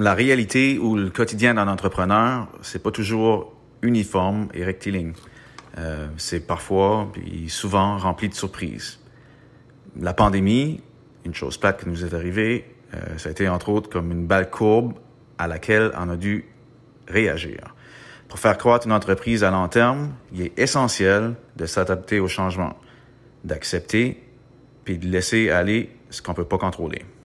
la réalité ou le quotidien d'un entrepreneur, c'est pas toujours uniforme et rectiligne. Euh, c'est parfois et souvent rempli de surprises. La pandémie, une chose plate qui nous est arrivée, euh, ça a été entre autres comme une balle courbe à laquelle on a dû réagir. Pour faire croître une entreprise à long terme, il est essentiel de s'adapter au changement, d'accepter puis de laisser aller ce qu'on peut pas contrôler.